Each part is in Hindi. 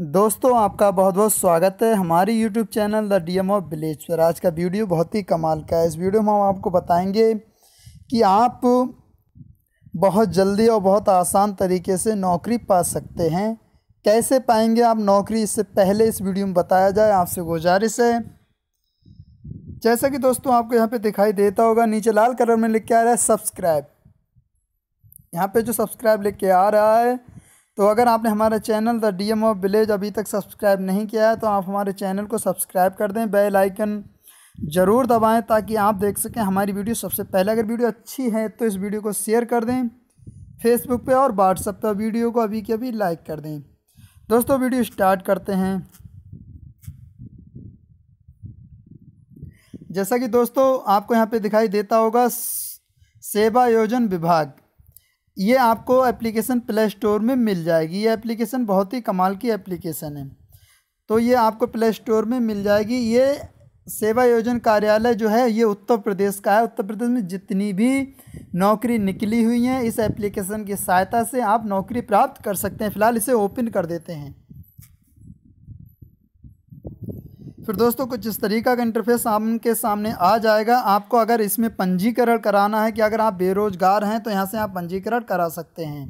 दोस्तों आपका बहुत बहुत स्वागत है हमारी YouTube channel the D M of village पर आज का वीडियो बहुत ही कमाल का है इस वीडियो में हम आपको बताएंगे कि आप बहुत जल्दी और बहुत आसान तरीके से नौकरी पा सकते हैं कैसे पाएंगे आप नौकरी इससे पहले इस वीडियो में बताया जाए आपसे गुजारिश है जैसा कि दोस्तों आपको यहाँ पे दिखाई देता होगा नीचे लाल कलर में लिख के आ रहा है सब्सक्राइब यहाँ पे जो सब्सक्राइब लिख के आ रहा है तो अगर आपने हमारा channel the D M of village अभी तक सब्सक्राइब नहीं किया है तो आप हमारे चैनल को सब्सक्राइब कर दें बेल आइकन ज़रूर दबाएं ताकि आप देख सकें हमारी वीडियो सबसे पहले अगर वीडियो अच्छी है तो इस वीडियो को शेयर कर दें फेसबुक पे और व्हाट्सएप पर वीडियो को अभी के अभी लाइक कर दें दोस्तों वीडियो स्टार्ट करते हैं जैसा कि दोस्तों आपको यहाँ पर दिखाई देता होगा सेवा योजन विभाग ये आपको एप्लीकेशन प्ले स्टोर में मिल जाएगी ये एप्लीकेशन बहुत ही कमाल की एप्लीकेशन है तो ये आपको प्ले स्टोर में मिल जाएगी ये सेवा योजन कार्यालय जो है ये उत्तर प्रदेश का है उत्तर प्रदेश में जितनी भी नौकरी निकली हुई हैं इस एप्लीकेशन की सहायता से आप नौकरी प्राप्त कर सकते हैं फ़िलहाल इसे ओपन कर देते हैं फिर दोस्तों कुछ इस तरीका का इंटरफेस आपके सामने आ जाएगा आपको अगर इसमें पंजीकरण कराना है कि अगर आप बेरोज़गार हैं तो यहाँ से आप पंजीकरण करा सकते हैं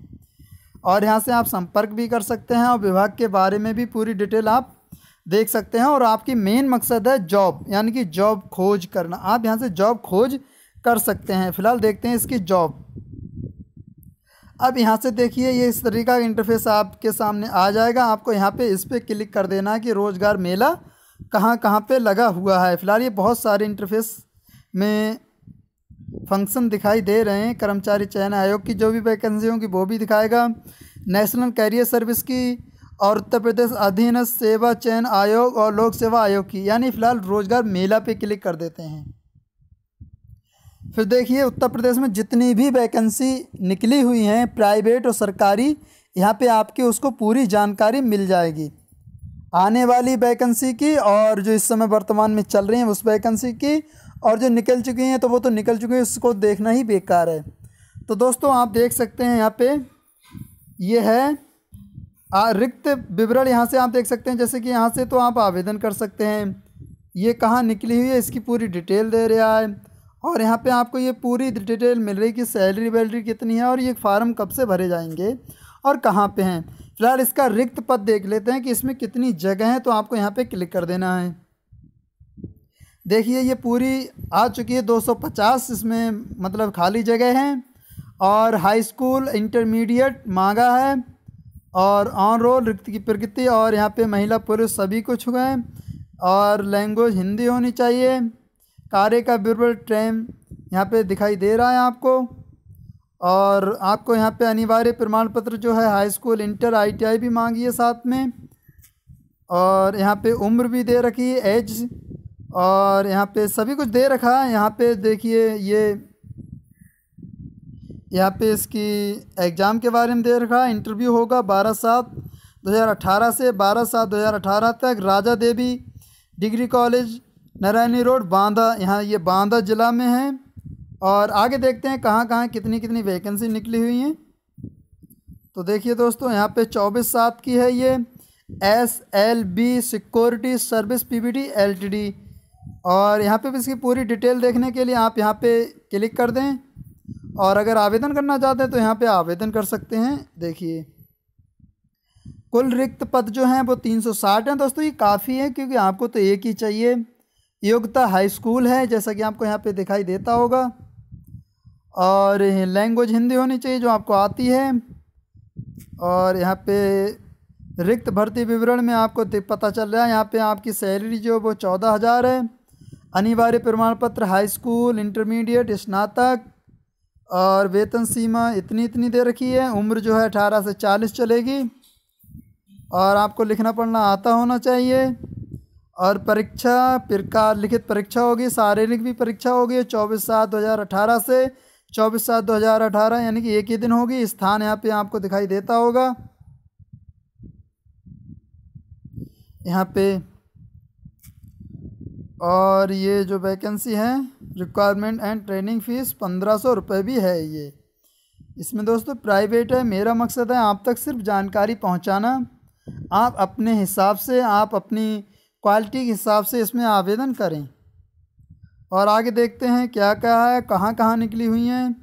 और यहाँ से आप संपर्क भी कर सकते हैं और विभाग के बारे में भी पूरी डिटेल आप देख सकते हैं और आपकी मेन मकसद है जॉब यानी कि जॉब खोज करना आप यहाँ से जॉब खोज कर सकते हैं फिलहाल देखते हैं इसकी जॉब अब यहाँ से देखिए ये इस तरीका का इंटरफेस आपके सामने आ जाएगा आपको यहाँ पे इस पर क्लिक कर देना है कि रोज़गार मेला कहाँ कहाँ पे लगा हुआ है फ़िलहाल ये बहुत सारे इंटरफेस में फंक्शन दिखाई दे रहे हैं कर्मचारी चयन आयोग की जो भी वैकेंसी होगी वो भी दिखाएगा नेशनल कैरियर सर्विस की और उत्तर प्रदेश अधीन सेवा चयन आयोग और लोक सेवा आयोग की यानी फ़िलहाल रोज़गार मेला पे क्लिक कर देते हैं फिर देखिए उत्तर प्रदेश में जितनी भी वैकेंसी निकली हुई हैं प्राइवेट और सरकारी यहाँ पे आपकी उसको पूरी जानकारी मिल जाएगी आने वाली वैकेंसी की और जो इस समय वर्तमान में चल रही हैं उस वैकेंसी की और जो निकल चुकी हैं तो वो तो निकल चुकी हैं उसको देखना ही बेकार है तो दोस्तों आप देख सकते हैं यहाँ पे ये है आ, रिक्त विवरण यहाँ से आप देख सकते हैं जैसे कि यहाँ से तो आप आवेदन कर सकते हैं ये कहाँ निकली हुई है इसकी पूरी डिटेल दे रहा है और यहाँ पे आपको ये पूरी डिटेल मिल रही कि सैलरी वैलरी कितनी है और ये फार्म कब से भरे जाएंगे और कहाँ पे हैं फिलहाल इसका रिक्त पद देख लेते हैं कि इसमें कितनी जगह है तो आपको यहाँ पे क्लिक कर देना है देखिए ये पूरी आ चुकी है 250 इसमें मतलब खाली जगह है और हाई स्कूल इंटरमीडिएट मांगा है और ऑन रोल रिक्त की प्रकृति और यहाँ पे महिला पुरुष सभी कुछ हुए हैं और लैंग्वेज हिंदी होनी चाहिए कार्य का बिरबल ट्रेम यहाँ पे दिखाई दे रहा है आपको और आपको यहाँ पे अनिवार्य प्रमाण पत्र जो है हाई स्कूल इंटर आईटीआई भी मांगी है साथ में और यहाँ पे उम्र भी दे रखी है एज और यहाँ पे सभी कुछ दे रखा है यहाँ पे देखिए ये यहाँ पे इसकी एग्ज़ाम के बारे में दे रखा है इंटरव्यू होगा बारह सात दो हज़ार अठारह से बारह सात दो हज़ार अठारह तक Raja Devi degree college Narayani road Banda यहाँ ये बांदा ज़िला में है और आगे देखते हैं कहाँ कहाँ कितनी कितनी वैकेंसी निकली हुई हैं तो देखिए दोस्तों यहाँ पे चौबीस सात की है ये S L B security service P B T L T D और यहाँ पे भी इसकी पूरी डिटेल देखने के लिए आप यहाँ पे क्लिक कर दें और अगर आवेदन करना चाहते हैं तो यहाँ पे आवेदन कर सकते हैं देखिए कुल रिक्त पद जो हैं वो तीन सौ साठ हैं दोस्तों ये काफ़ी है क्योंकि आपको तो एक ही चाहिए योग्यता हाई स्कूल है जैसा कि आपको यहाँ पर दिखाई देता होगा और लैंग्वेज हिंदी होनी चाहिए जो आपको आती है और यहाँ पे रिक्त भर्ती विवरण में आपको पता चल रहा है यहाँ पे आपकी सैलरी जो वो चौदह हज़ार है अनिवार्य प्रमाण पत्र हाई स्कूल इंटरमीडिएट स्नातक और वेतन सीमा इतनी इतनी दे रखी है उम्र जो है अठारह से चालीस चलेगी और आपको लिखना पढ़ना आता होना चाहिए और परीक्षा प्रकार लिखित परीक्षा होगी शारीरिक भी परीक्षा होगी चौबीस सात दो हज़ार अठारह से चौबीस सात दो हज़ार अठारह यानी कि एक ही दिन होगी स्थान यहाँ पे आपको दिखाई देता होगा यहाँ पे और ये जो वैकेंसी है रिक्वायरमेंट एंड ट्रेनिंग फ़ीस पंद्रह सौ रुपये भी है ये इसमें दोस्तों प्राइवेट है मेरा मकसद है आप तक सिर्फ जानकारी पहुँचाना आप अपने हिसाब से आप अपनी क्वालिटी के हिसाब से इसमें आवेदन करें और आगे देखते हैं क्या क्या है कहाँ कहाँ निकली हुई हैं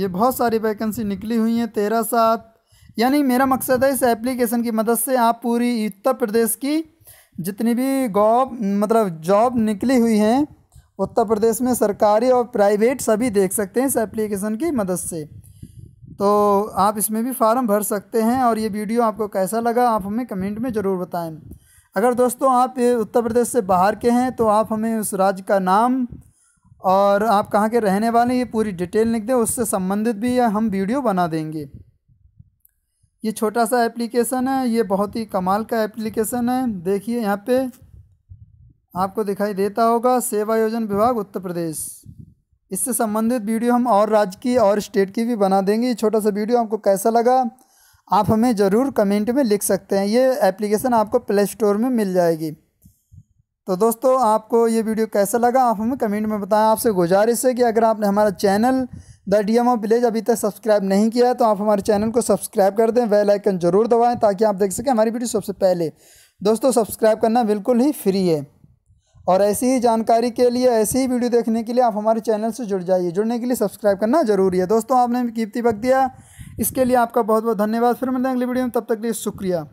ये बहुत सारी वैकेंसी निकली हुई हैं तेरह सात यानी मेरा मकसद है इस एप्लीकेशन की मदद से आप पूरी उत्तर प्रदेश की जितनी भी गॉब मतलब जॉब निकली हुई हैं उत्तर प्रदेश में सरकारी और प्राइवेट सभी देख सकते हैं इस एप्लीकेशन की मदद से तो आप इसमें भी फार्म भर सकते हैं और ये वीडियो आपको कैसा लगा आप हमें कमेंट में ज़रूर बताएं अगर दोस्तों आप उत्तर प्रदेश से बाहर के हैं तो आप हमें उस राज्य का नाम और आप कहाँ के रहने वाले हैं ये पूरी डिटेल लिख दें उससे संबंधित भी हम वीडियो बना देंगे ये छोटा सा एप्लीकेशन है ये बहुत ही कमाल का एप्लीकेशन है देखिए यहाँ पे आपको दिखाई देता होगा सेवा योजन विभाग उत्तर प्रदेश इससे संबंधित वीडियो हम और राज्य की और स्टेट की भी बना देंगे ये छोटा सा वीडियो आपको कैसा लगा आप हमें ज़रूर कमेंट में लिख सकते हैं ये एप्लीकेशन आपको प्ले स्टोर में मिल जाएगी तो दोस्तों आपको ये वीडियो कैसा लगा आप हमें कमेंट में बताएं आपसे गुजारिश है कि अगर आपने हमारा channel the D M village अभी तक सब्सक्राइब नहीं किया है तो आप हमारे चैनल को सब्सक्राइब कर दें वेल आइकन ज़रूर दबाएं ताकि आप देख सकें हमारी वीडियो सबसे पहले दोस्तों सब्सक्राइब करना बिल्कुल ही फ्री है और ऐसी ही जानकारी के लिए ऐसी ही वीडियो देखने के लिए आप हमारे चैनल से जुड़ जाइए जुड़ने के लिए सब्सक्राइब करना ज़रूरी है दोस्तों आपने कीमती वक्त दिया इसके लिए आपका बहुत बहुत धन्यवाद फिर मिलते हैं अगली वीडियो में तब तक के लिए शुक्रिया